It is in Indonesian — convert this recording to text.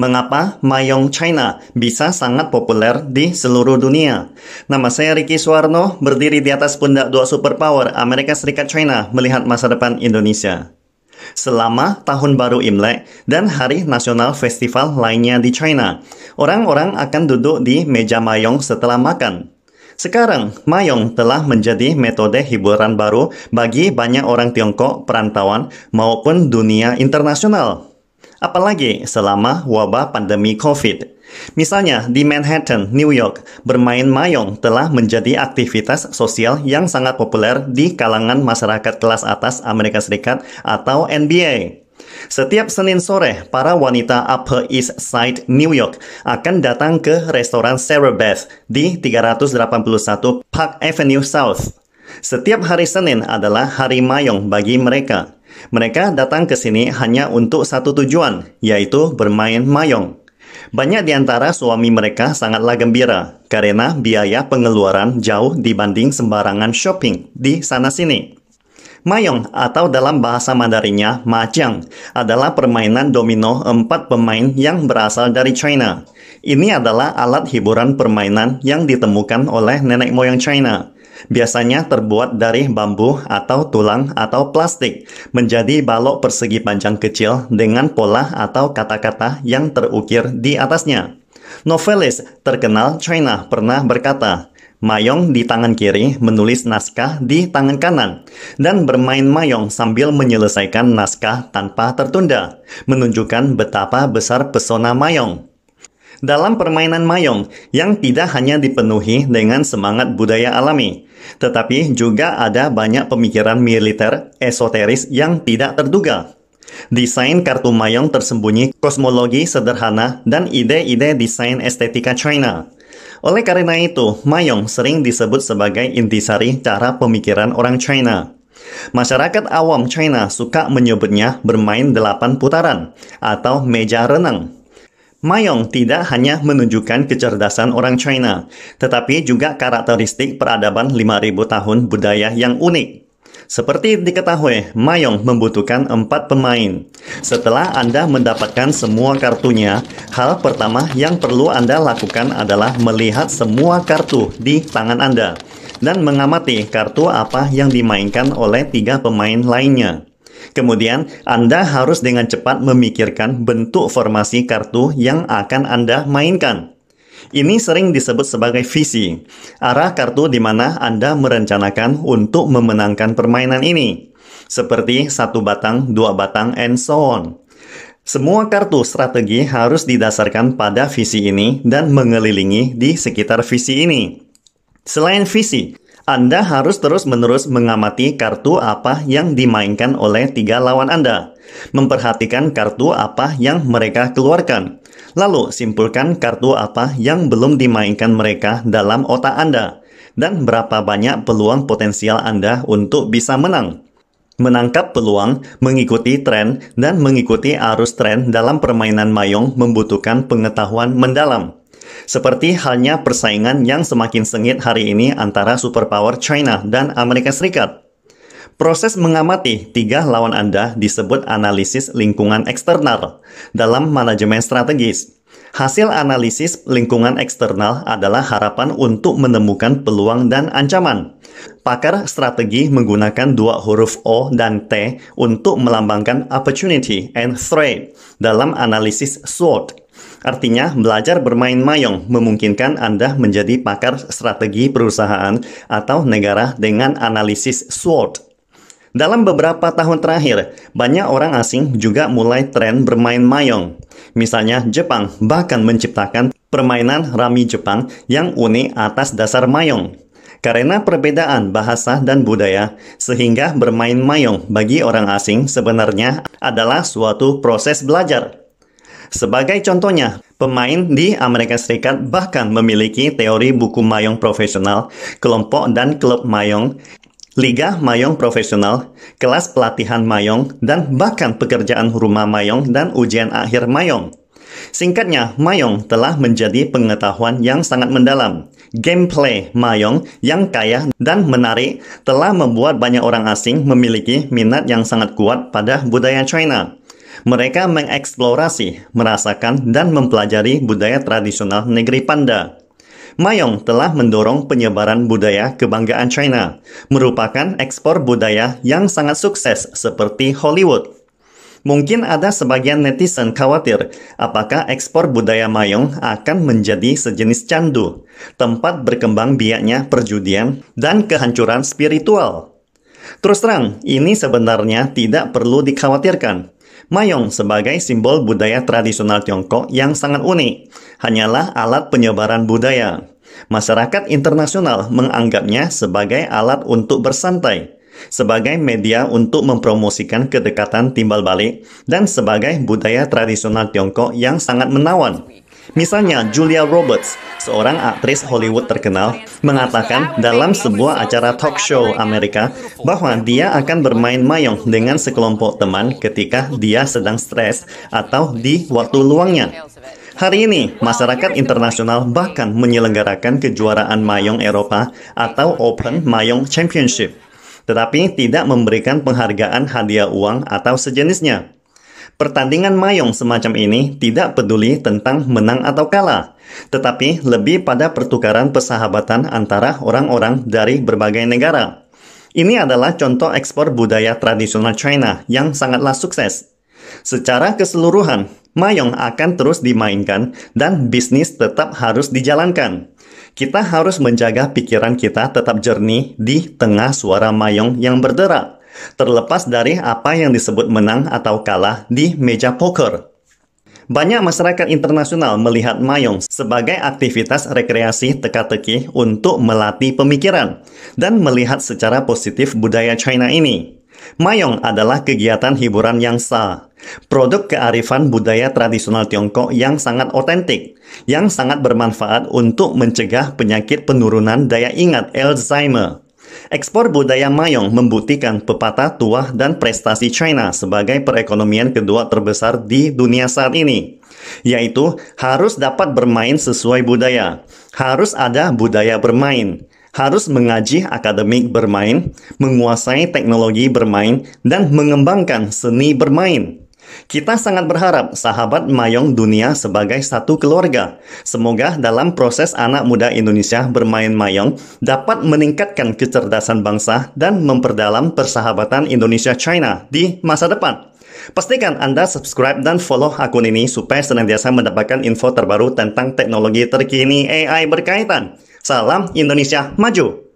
Mengapa Mayong China bisa sangat populer di seluruh dunia? Nama saya Ricky Suwarno, berdiri di atas pundak dua superpower Amerika Serikat China melihat masa depan Indonesia. Selama tahun baru Imlek dan hari nasional festival lainnya di China, orang-orang akan duduk di meja mayong setelah makan. Sekarang, Mayong telah menjadi metode hiburan baru bagi banyak orang Tiongkok, perantauan, maupun dunia internasional. Apalagi selama wabah pandemi COVID. Misalnya di Manhattan, New York, bermain mayong telah menjadi aktivitas sosial yang sangat populer di kalangan masyarakat kelas atas Amerika Serikat atau NBA. Setiap Senin sore, para wanita Upper East Side New York akan datang ke restoran Sarah Beth di 381 Park Avenue South. Setiap hari Senin adalah hari mayong bagi mereka. Mereka datang ke sini hanya untuk satu tujuan, yaitu bermain mayong. Banyak di antara suami mereka sangatlah gembira karena biaya pengeluaran jauh dibanding sembarangan shopping di sana-sini. Mayong atau dalam bahasa Mandarinnya macang adalah permainan domino empat pemain yang berasal dari China. Ini adalah alat hiburan permainan yang ditemukan oleh nenek moyang China biasanya terbuat dari bambu atau tulang atau plastik, menjadi balok persegi panjang kecil dengan pola atau kata-kata yang terukir di atasnya. Novelis terkenal China pernah berkata, Mayong di tangan kiri menulis naskah di tangan kanan dan bermain mayong sambil menyelesaikan naskah tanpa tertunda, menunjukkan betapa besar pesona mayong. Dalam permainan mayong yang tidak hanya dipenuhi dengan semangat budaya alami, tetapi juga ada banyak pemikiran militer esoteris yang tidak terduga. Desain kartu mayong tersembunyi kosmologi sederhana dan ide-ide desain estetika China. Oleh karena itu, mayong sering disebut sebagai intisari cara pemikiran orang China. Masyarakat awam China suka menyebutnya bermain delapan putaran atau meja renang. Mayong tidak hanya menunjukkan kecerdasan orang China, tetapi juga karakteristik peradaban 5000 tahun budaya yang unik. Seperti diketahui, Mayong membutuhkan empat pemain. Setelah Anda mendapatkan semua kartunya, hal pertama yang perlu Anda lakukan adalah melihat semua kartu di tangan Anda dan mengamati kartu apa yang dimainkan oleh tiga pemain lainnya. Kemudian, Anda harus dengan cepat memikirkan bentuk formasi kartu yang akan Anda mainkan. Ini sering disebut sebagai visi, arah kartu di mana Anda merencanakan untuk memenangkan permainan ini, seperti satu batang, dua batang, and so on. Semua kartu strategi harus didasarkan pada visi ini dan mengelilingi di sekitar visi ini. Selain visi, anda harus terus-menerus mengamati kartu apa yang dimainkan oleh tiga lawan Anda, memperhatikan kartu apa yang mereka keluarkan, lalu simpulkan kartu apa yang belum dimainkan mereka dalam otak Anda, dan berapa banyak peluang potensial Anda untuk bisa menang. Menangkap peluang, mengikuti tren, dan mengikuti arus tren dalam permainan mayong membutuhkan pengetahuan mendalam. Seperti halnya persaingan yang semakin sengit hari ini antara superpower China dan Amerika Serikat. Proses mengamati tiga lawan Anda disebut analisis lingkungan eksternal dalam manajemen strategis. Hasil analisis lingkungan eksternal adalah harapan untuk menemukan peluang dan ancaman. Pakar strategi menggunakan dua huruf O dan T untuk melambangkan opportunity and threat dalam analisis SWOT Artinya, belajar bermain mayong memungkinkan Anda menjadi pakar strategi perusahaan atau negara dengan analisis SWOT dalam beberapa tahun terakhir, banyak orang asing juga mulai tren bermain mayong. Misalnya Jepang bahkan menciptakan permainan rami Jepang yang unik atas dasar mayong. Karena perbedaan bahasa dan budaya, sehingga bermain mayong bagi orang asing sebenarnya adalah suatu proses belajar. Sebagai contohnya, pemain di Amerika Serikat bahkan memiliki teori buku mayong profesional, kelompok dan klub mayong, liga mayong profesional, kelas pelatihan mayong, dan bahkan pekerjaan rumah mayong dan ujian akhir mayong. Singkatnya, Mayong telah menjadi pengetahuan yang sangat mendalam. Gameplay Mayong yang kaya dan menarik telah membuat banyak orang asing memiliki minat yang sangat kuat pada budaya China. Mereka mengeksplorasi, merasakan, dan mempelajari budaya tradisional negeri Panda. Mayong telah mendorong penyebaran budaya kebanggaan China, merupakan ekspor budaya yang sangat sukses seperti Hollywood. Mungkin ada sebagian netizen khawatir apakah ekspor budaya Mayong akan menjadi sejenis candu, tempat berkembang biaknya perjudian dan kehancuran spiritual. Terus terang, ini sebenarnya tidak perlu dikhawatirkan. Mayong sebagai simbol budaya tradisional Tiongkok yang sangat unik, hanyalah alat penyebaran budaya. Masyarakat internasional menganggapnya sebagai alat untuk bersantai, sebagai media untuk mempromosikan kedekatan timbal balik, dan sebagai budaya tradisional Tiongkok yang sangat menawan. Misalnya, Julia Roberts, seorang aktris Hollywood terkenal, mengatakan dalam sebuah acara talk show Amerika bahwa dia akan bermain mayong dengan sekelompok teman ketika dia sedang stres atau di waktu luangnya. Hari ini, masyarakat internasional bahkan menyelenggarakan kejuaraan mayong Eropa atau Open Mayong Championship, tetapi tidak memberikan penghargaan hadiah uang atau sejenisnya. Pertandingan mayong semacam ini tidak peduli tentang menang atau kalah, tetapi lebih pada pertukaran persahabatan antara orang-orang dari berbagai negara. Ini adalah contoh ekspor budaya tradisional China yang sangatlah sukses. Secara keseluruhan, mayong akan terus dimainkan dan bisnis tetap harus dijalankan. Kita harus menjaga pikiran kita tetap jernih di tengah suara mayong yang berderak terlepas dari apa yang disebut menang atau kalah di meja poker. Banyak masyarakat internasional melihat mayong sebagai aktivitas rekreasi teka-teki untuk melatih pemikiran dan melihat secara positif budaya China ini. Mayong adalah kegiatan hiburan yang sah, produk kearifan budaya tradisional Tiongkok yang sangat otentik, yang sangat bermanfaat untuk mencegah penyakit penurunan daya ingat Alzheimer. Ekspor budaya Mayong membuktikan pepatah tua dan prestasi China sebagai perekonomian kedua terbesar di dunia saat ini, yaitu harus dapat bermain sesuai budaya, harus ada budaya bermain, harus mengaji akademik bermain, menguasai teknologi bermain, dan mengembangkan seni bermain. Kita sangat berharap sahabat Mayong Dunia sebagai satu keluarga. Semoga dalam proses anak muda Indonesia bermain Mayong dapat meningkatkan kecerdasan bangsa dan memperdalam persahabatan Indonesia-China di masa depan. Pastikan Anda subscribe dan follow akun ini supaya senantiasa mendapatkan info terbaru tentang teknologi terkini AI berkaitan. Salam Indonesia Maju!